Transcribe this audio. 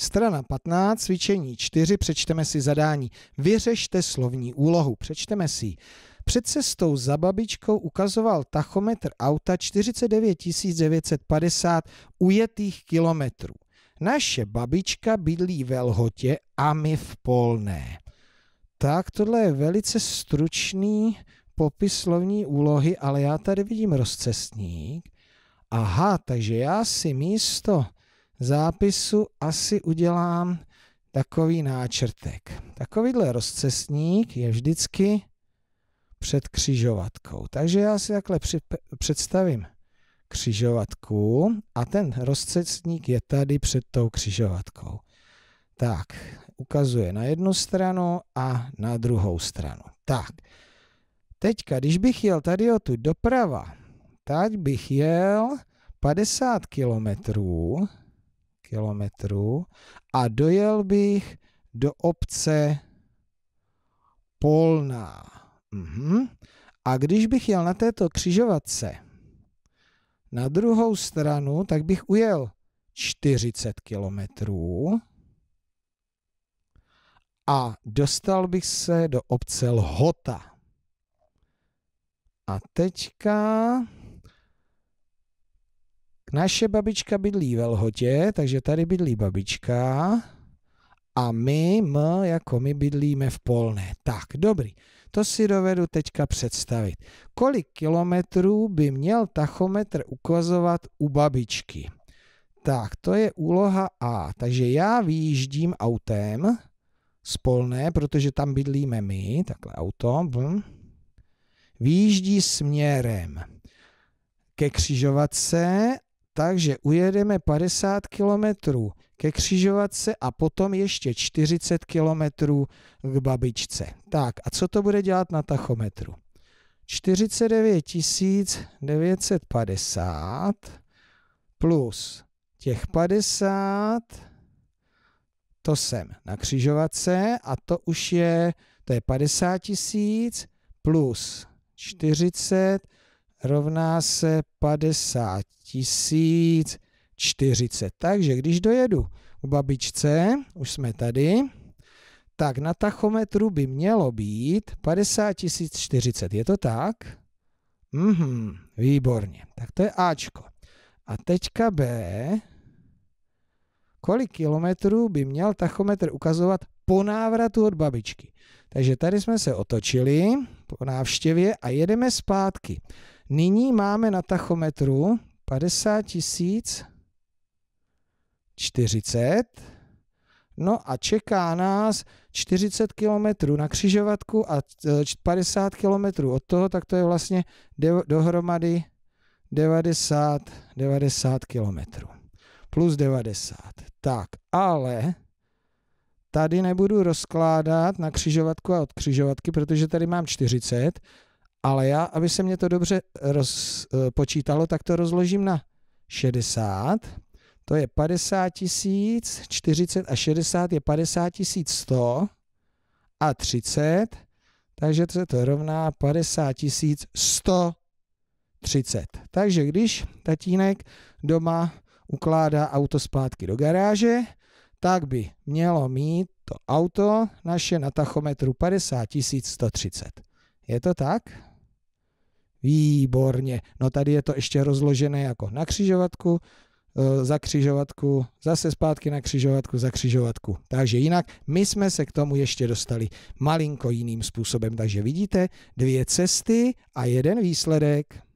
Strana 15, cvičení 4, přečteme si zadání. Vyřešte slovní úlohu, přečteme si ji. Před cestou za babičkou ukazoval tachometr auta 49 950 ujetých kilometrů. Naše babička bydlí ve Lhotě a my v Polné. Tak, tohle je velice stručný popis slovní úlohy, ale já tady vidím rozcestník. Aha, takže já si místo zápisu asi udělám takový náčrtek. Takovýhle rozcesník je vždycky před křižovatkou. Takže já si takhle představím křižovatku a ten rozcesník je tady před tou křižovatkou. Tak, ukazuje na jednu stranu a na druhou stranu. Tak, teďka, když bych jel tady o tu doprava, tak bych jel 50 kilometrů kilometrů a dojel bych do obce Polná. Mhm. A když bych jel na této křižovatce na druhou stranu, tak bych ujel 40 kilometrů a dostal bych se do obce Lhota. A teďka naše babička bydlí ve Lhotě, takže tady bydlí babička. A my, m jako my bydlíme v Polné. Tak, dobrý. To si dovedu teďka představit. Kolik kilometrů by měl tachometr ukazovat u babičky? Tak, to je úloha A. Takže já vyjíždím autem z Polné, protože tam bydlíme my, takhle auto, blm, směrem ke křižovatce takže ujedeme 50 kilometrů ke křižovatce a potom ještě 40 kilometrů k babičce. Tak a co to bude dělat na tachometru? 49 950 plus těch 50, to jsem na křižovatce a to už je, to je 50 000 plus 40 rovná se 50 tisíc 40. Takže když dojedu u babičce, už jsme tady, tak na tachometru by mělo být 50 040. Je to tak? Mhm, výborně. Tak to je Ačko. A teďka B. Kolik kilometrů by měl tachometr ukazovat po návratu od babičky? Takže tady jsme se otočili po návštěvě a jedeme zpátky. Nyní máme na tachometru 50 tisíc 40. No a čeká nás 40 km na křižovatku a 50 e, km od toho, tak to je vlastně dohromady 90, 90 km. Plus 90. Tak, ale tady nebudu rozkládat na křižovatku a od křižovatky, protože tady mám 40, ale já, aby se mě to dobře rozpočítalo, eh, tak to rozložím na 60. To je 50 tisíc, 40 a 60 je 50 tisíc 100 a 30, takže to se to rovná 50 tisíc 130. Takže když tatínek doma ukládá auto zpátky do garáže, tak by mělo mít to auto naše na tachometru 50 130. Je to tak? Výborně. No tady je to ještě rozložené jako na křižovatku, e, za křižovatku, zase zpátky na křižovatku, za křižovatku. Takže jinak my jsme se k tomu ještě dostali malinko jiným způsobem. Takže vidíte, dvě cesty a jeden výsledek.